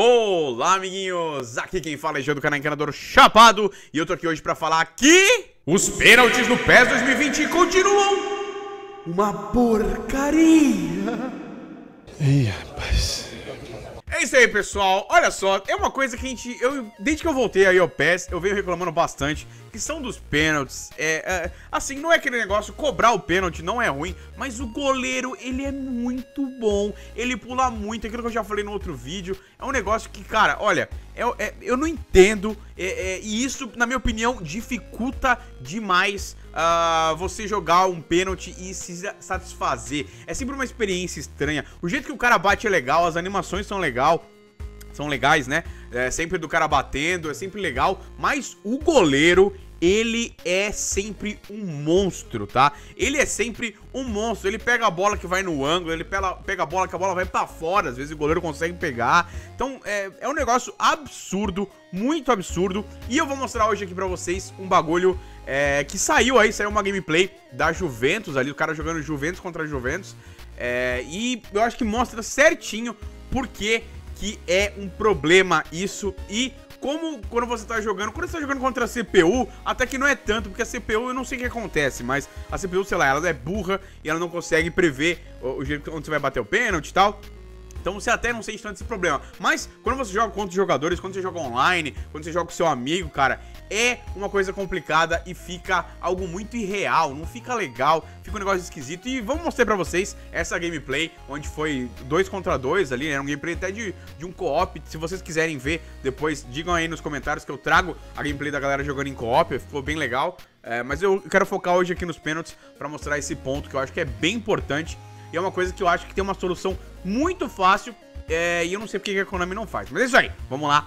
Olá, amiguinhos! Aqui quem fala é Jean do canal Encanador Chapado e eu tô aqui hoje pra falar que... Os pênaltis do PES 2020 continuam uma porcaria! Ih, rapaz... É isso aí, pessoal. Olha só, é uma coisa que a gente... Eu, desde que eu voltei aí ao PES, eu venho reclamando bastante, que são dos pênaltis. É, é, assim, não é aquele negócio, cobrar o pênalti não é ruim, mas o goleiro, ele é muito bom. Ele pula muito, aquilo que eu já falei no outro vídeo. É um negócio que, cara, olha, é, é eu não entendo. É, é, e isso, na minha opinião, dificulta demais uh, você jogar um pênalti e se satisfazer. É sempre uma experiência estranha. O jeito que o cara bate é legal, as animações são legal são legais, né? É sempre do cara batendo, é sempre legal. Mas o goleiro, ele é sempre um monstro, tá? Ele é sempre um monstro. Ele pega a bola que vai no ângulo, ele pega a bola que a bola vai para fora, às vezes o goleiro consegue pegar. Então é, é um negócio absurdo, muito absurdo. E eu vou mostrar hoje aqui para vocês um bagulho é, que saiu aí, saiu uma gameplay da Juventus ali, o cara jogando Juventus contra Juventus. É, e eu acho que mostra certinho por que é um problema isso e como quando você tá jogando, quando você tá jogando contra a CPU, até que não é tanto, porque a CPU eu não sei o que acontece, mas a CPU, sei lá, ela é burra e ela não consegue prever o, o jeito onde você vai bater o pênalti e tal. Então você até não sente tanto esse problema. Mas quando você joga contra jogadores, quando você joga online, quando você joga com seu amigo, cara, é uma coisa complicada e fica algo muito irreal, não fica legal, fica um negócio esquisito. E vamos mostrar pra vocês essa gameplay, onde foi dois contra dois ali, né? Um gameplay até de, de um co-op. Se vocês quiserem ver, depois digam aí nos comentários que eu trago a gameplay da galera jogando em co-op, ficou bem legal. É, mas eu quero focar hoje aqui nos pênaltis pra mostrar esse ponto que eu acho que é bem importante e é uma coisa que eu acho que tem uma solução muito fácil é, e eu não sei porque a Konami não faz. Mas é isso aí, vamos lá.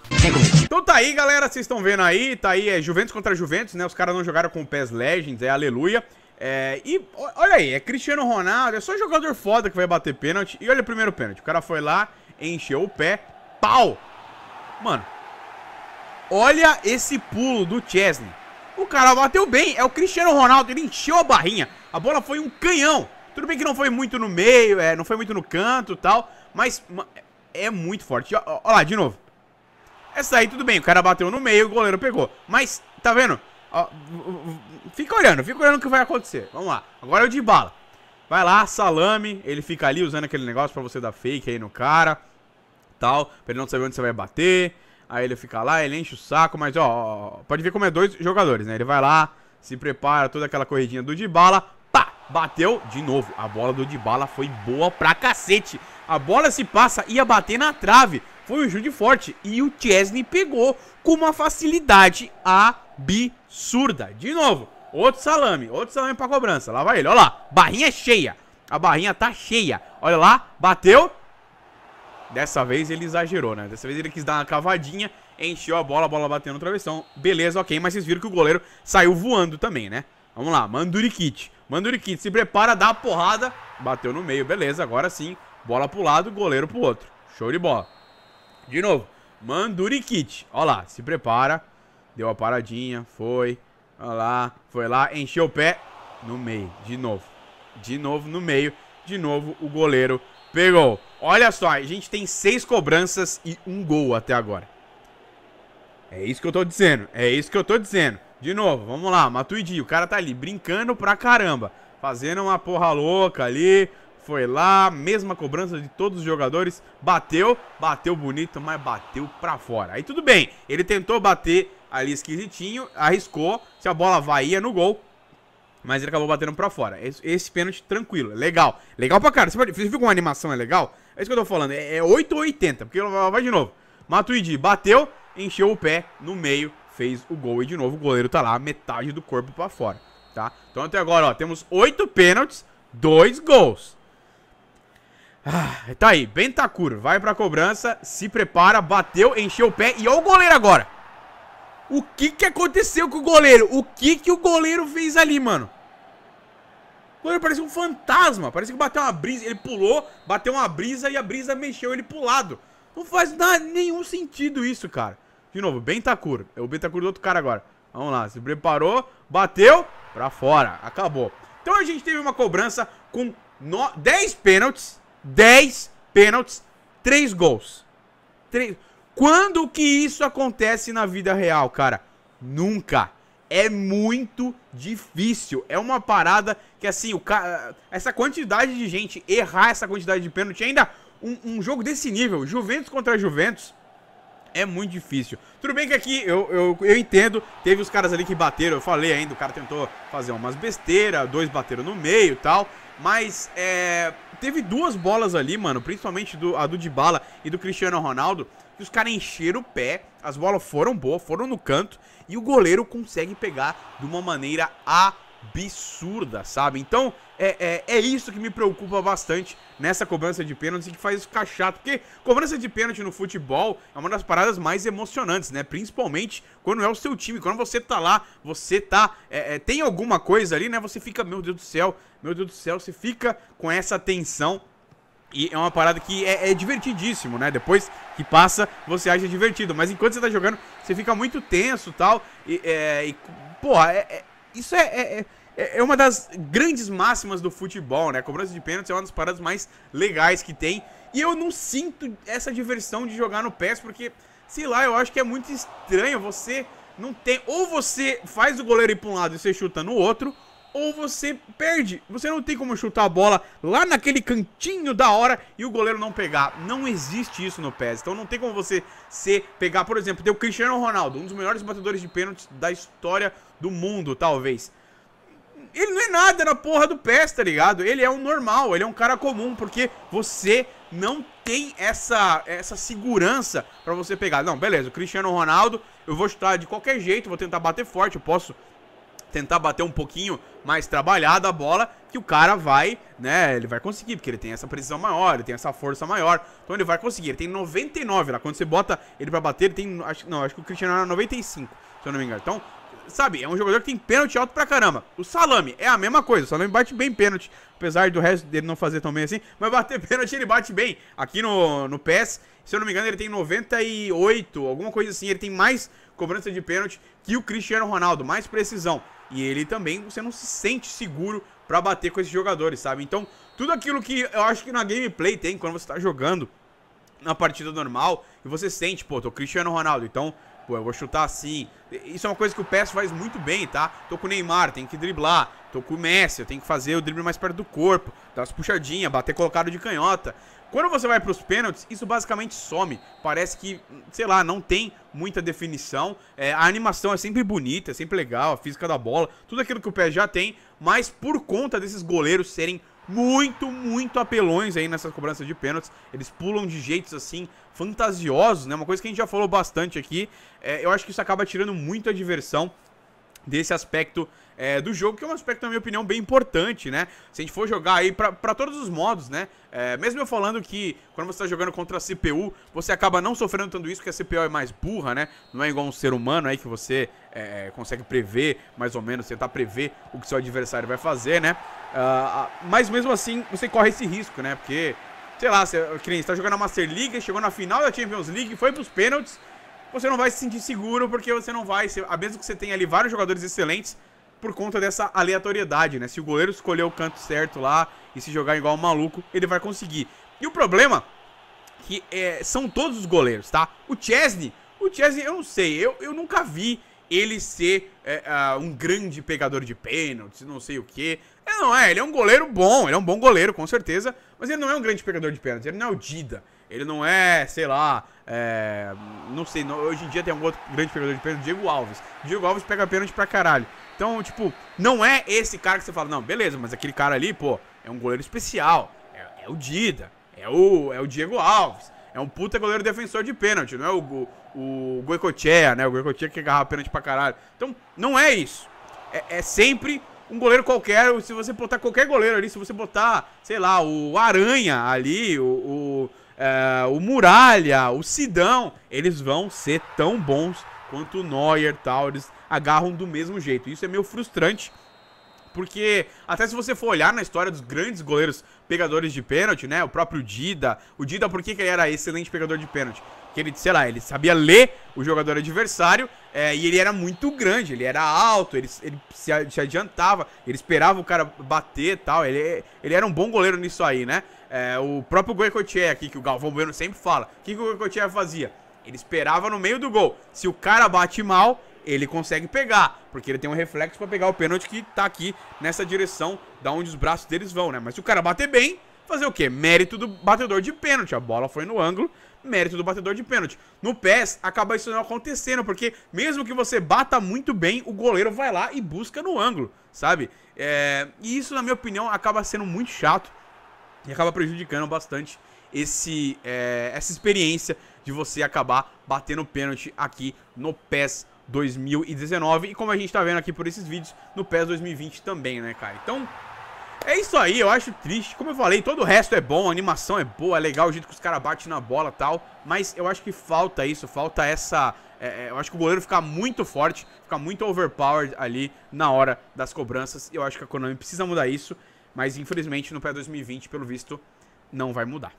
Então tá aí, galera, vocês estão vendo aí, tá aí, é Juventus contra Juventus, né? Os caras não jogaram com o PES Legends, é aleluia. É, e olha aí, é Cristiano Ronaldo, é só jogador foda que vai bater pênalti. E olha o primeiro pênalti, o cara foi lá, encheu o pé, pau! Mano, olha esse pulo do Chesney. O cara bateu bem, é o Cristiano Ronaldo, ele encheu a barrinha. A bola foi um canhão. Tudo bem que não foi muito no meio, é, não foi muito no canto e tal, mas é muito forte. Olha lá, de novo. Essa aí tudo bem, o cara bateu no meio, o goleiro pegou. Mas, tá vendo? Ó, fica olhando, fica olhando o que vai acontecer. Vamos lá, agora é o de bala. Vai lá, salame, ele fica ali usando aquele negócio pra você dar fake aí no cara. Tal, pra ele não saber onde você vai bater. Aí ele fica lá, ele enche o saco, mas ó, pode ver como é dois jogadores, né? Ele vai lá, se prepara, toda aquela corridinha do de bala, Bateu de novo. A bola do Dibala foi boa pra cacete. A bola se passa, ia bater na trave. Foi um chute forte. E o Chesney pegou com uma facilidade absurda. De novo, outro salame. Outro salame pra cobrança. Lá vai ele. Olha lá. Barrinha cheia. A barrinha tá cheia. Olha lá. Bateu. Dessa vez ele exagerou, né? Dessa vez ele quis dar uma cavadinha. Encheu a bola. A bola bateu no travessão. Beleza, ok. Mas vocês viram que o goleiro saiu voando também, né? Vamos lá, Mandurikit. Mandurikit, se prepara, dá a porrada. Bateu no meio, beleza. Agora sim, bola pro lado, goleiro pro outro. Show de bola. De novo, Mandurikit. Olha lá, se prepara. Deu a paradinha, foi. Olha lá, foi lá, encheu o pé. No meio, de novo. De novo no meio. De novo o goleiro pegou. Olha só, a gente tem seis cobranças e um gol até agora. É isso que eu tô dizendo, é isso que eu tô dizendo. De novo, vamos lá, Matuidi, o cara tá ali brincando pra caramba, fazendo uma porra louca ali, foi lá, mesma cobrança de todos os jogadores, bateu, bateu bonito, mas bateu pra fora. Aí tudo bem, ele tentou bater ali esquisitinho, arriscou, se a bola vai, ia no gol, mas ele acabou batendo pra fora. Esse, esse pênalti tranquilo, é legal, legal pra cara, você, pode, você viu como a animação é legal? É isso que eu tô falando, é, é 8 ou 80, porque vai de novo, Matuidi bateu, encheu o pé no meio fez o gol e de novo o goleiro tá lá, metade do corpo para fora, tá? Então até agora, ó, temos oito pênaltis, dois gols. Ah, tá aí, Bentacur vai pra cobrança, se prepara, bateu, encheu o pé e olha o goleiro agora. O que que aconteceu com o goleiro? O que que o goleiro fez ali, mano? O goleiro parece um fantasma, parece que bateu uma brisa, ele pulou, bateu uma brisa e a brisa mexeu ele pro lado. Não faz nada, nenhum sentido isso, cara. De novo, Bentacur. É o Bentacur do outro cara agora. Vamos lá, se preparou, bateu, pra fora, acabou. Então a gente teve uma cobrança com 10 pênaltis, 10 pênaltis, 3 gols. Três. Quando que isso acontece na vida real, cara? Nunca. É muito difícil. É uma parada que, assim, o ca... essa quantidade de gente errar essa quantidade de pênalti, é ainda um, um jogo desse nível, Juventus contra Juventus, é muito difícil. Tudo bem que aqui eu, eu, eu entendo, teve os caras ali que bateram, eu falei ainda, o cara tentou fazer umas besteiras, dois bateram no meio e tal. Mas é, teve duas bolas ali, mano, principalmente do, a do Dybala e do Cristiano Ronaldo, que os caras encheram o pé, as bolas foram boas, foram no canto, e o goleiro consegue pegar de uma maneira a absurda, sabe? Então, é, é, é, isso que me preocupa bastante nessa cobrança de pênalti e que faz ficar chato. Porque cobrança de pênalti no futebol é uma das paradas mais emocionantes, né? Principalmente quando é o seu time. Quando você tá lá, você tá. É, é, tem alguma coisa ali, né? Você fica, meu Deus do céu, meu Deus do céu, você fica com essa tensão. E é uma parada que é, é, divertidíssimo, né? Depois que passa, você acha divertido. Mas enquanto você tá jogando, você fica muito tenso tal, e tal. É, e, porra, é, é isso é, é, é, é uma das grandes máximas do futebol, né? A cobrança de pênalti é uma das paradas mais legais que tem. E eu não sinto essa diversão de jogar no PES, porque, sei lá, eu acho que é muito estranho você não tem. Ou você faz o goleiro ir pra um lado e você chuta no outro, ou você perde. Você não tem como chutar a bola lá naquele cantinho da hora e o goleiro não pegar. Não existe isso no PES. Então não tem como você ser pegar, por exemplo, tem o Cristiano Ronaldo, um dos melhores batedores de pênaltis da história do mundo, talvez. Ele não é nada na porra do PES, tá ligado? Ele é um normal, ele é um cara comum, porque você não tem essa, essa segurança para você pegar. Não, beleza, o Cristiano Ronaldo, eu vou chutar de qualquer jeito, vou tentar bater forte, eu posso tentar bater um pouquinho mais trabalhada a bola, que o cara vai, né, ele vai conseguir, porque ele tem essa precisão maior, ele tem essa força maior, então ele vai conseguir, ele tem 99 lá, quando você bota ele pra bater, ele tem, acho, não, acho que o Cristiano é era 95, se eu não me engano, então sabe, é um jogador que tem pênalti alto pra caramba. O Salame é a mesma coisa, o Salame bate bem pênalti, apesar do resto dele não fazer tão bem assim, mas bater pênalti ele bate bem. Aqui no, no PES, se eu não me engano, ele tem 98, alguma coisa assim, ele tem mais cobrança de pênalti que o Cristiano Ronaldo, mais precisão. E ele também, você não se sente seguro para bater com esses jogadores, sabe? Então, tudo aquilo que eu acho que na gameplay tem, quando você tá jogando na partida normal, e você sente, pô, tô Cristiano Ronaldo, então pô, eu vou chutar assim. Isso é uma coisa que o PES faz muito bem, tá? Tô com o Neymar, tem que driblar. Tô com o Messi, eu tenho que fazer o drible mais perto do corpo, dar as puxadinhas, bater colocado de canhota. Quando você vai para os pênaltis, isso basicamente some. Parece que, sei lá, não tem muita definição. É, a animação é sempre bonita, é sempre legal, a física da bola, tudo aquilo que o PES já tem, mas por conta desses goleiros serem muito, muito apelões aí nessas cobranças de pênaltis. Eles pulam de jeitos assim fantasiosos, né? Uma coisa que a gente já falou bastante aqui. É, eu acho que isso acaba tirando muito a diversão desse aspecto é, do jogo, que é um aspecto, na minha opinião, bem importante, né? Se a gente for jogar aí para todos os modos, né? É, mesmo eu falando que quando você está jogando contra a CPU, você acaba não sofrendo tanto isso, porque a CPU é mais burra, né? Não é igual um ser humano aí que você é, é, consegue prever, mais ou menos, tentar prever o que seu adversário vai fazer, né? Uh, mas mesmo assim, você corre esse risco, né? Porque, sei lá, você, que está jogando a Master League, chegou na final da Champions League, foi para os pênaltis, você não vai se sentir seguro, porque você não vai... a mesmo que você tenha ali vários jogadores excelentes, por conta dessa aleatoriedade, né? Se o goleiro escolher o canto certo lá e se jogar igual um maluco, ele vai conseguir. E o problema que é, são todos os goleiros, tá? O Chesney, o Chesney, eu não sei, eu, eu nunca vi ele ser é, uh, um grande pegador de pênaltis, não sei o quê. Ele não é, ele é um goleiro bom, ele é um bom goleiro, com certeza, mas ele não é um grande pegador de pênaltis, ele não é o Dida. Ele não é, sei lá, é, não sei, não, hoje em dia tem um outro grande pegador de pênalti, Diego Alves. Diego Alves pega pênalti pra caralho. Então, tipo, não é esse cara que você fala, não, beleza, mas aquele cara ali, pô, é um goleiro especial. É, é o Dida, é o, é o Diego Alves. É um puta goleiro defensor de pênalti, não é o, o, o Goicochea, né? O Goicochea que agarra pênalti pra caralho. Então, não é isso. É, é, sempre um goleiro qualquer, se você botar qualquer goleiro ali, se você botar, sei lá, o Aranha ali, o, o uh, o Muralha, o Sidão, eles vão ser tão bons quanto o Neuer tal. Eles agarram do mesmo jeito. Isso é meio frustrante. Porque até se você for olhar na história dos grandes goleiros pegadores de pênalti, né? O próprio Dida. O Dida, por que, que ele era excelente pegador de pênalti? que ele, sei lá, ele sabia ler o jogador adversário é, e ele era muito grande, ele era alto, ele, ele se, adiantava, ele esperava o cara bater e tal. Ele, ele era um bom goleiro nisso aí, né? É, o próprio Goicoechea aqui, que o Galvão Bueno sempre fala, o que, que o Goicoechea fazia? Ele esperava no meio do gol. Se o cara bate mal, ele consegue pegar, porque ele tem um reflexo para pegar o pênalti que tá aqui nessa direção da onde os braços deles vão, né? Mas se o cara bater bem, fazer o quê? Mérito do batedor de pênalti. A bola foi no ângulo mérito do batedor de pênalti. No PES, acaba isso não acontecendo, porque mesmo que você bata muito bem, o goleiro vai lá e busca no ângulo, sabe? É... E isso, na minha opinião, acaba sendo muito chato e acaba prejudicando bastante esse, é... essa experiência de você acabar batendo pênalti aqui no PES 2019 e como a gente tá vendo aqui por esses vídeos, no PES 2020 também, né, cara? Então, é isso aí, eu acho triste. Como eu falei, todo o resto é bom, a animação é boa, é legal o jeito que os caras batem na bola e tal. Mas eu acho que falta isso, falta essa. É, é eu acho que o goleiro fica muito forte, fica muito overpowered ali na hora das cobranças. Eu acho que a Konami precisa mudar isso. Mas infelizmente no pé 2020, pelo visto, não vai mudar.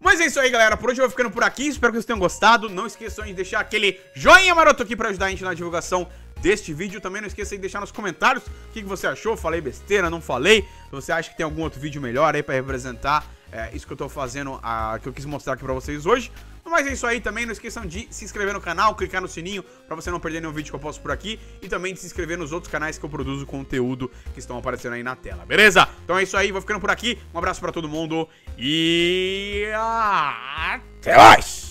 Mas é isso aí, galera. Por hoje eu vou ficando por aqui. Espero que vocês tenham gostado. Não esqueçam de deixar aquele joinha maroto aqui pra ajudar a gente na divulgação deste vídeo. Também não esqueça de deixar nos comentários o que, você achou. Falei besteira, não falei? Se você acha que tem algum outro vídeo melhor aí para representar é, isso que eu tô fazendo, a, que eu quis mostrar aqui pra vocês hoje. Mas é isso aí também, não esqueçam de se inscrever no canal, clicar no sininho pra você não perder nenhum vídeo que eu posto por aqui e também de se inscrever nos outros canais que eu produzo conteúdo que estão aparecendo aí na tela, beleza? Então é isso aí, vou ficando por aqui, um abraço pra todo mundo e até mais!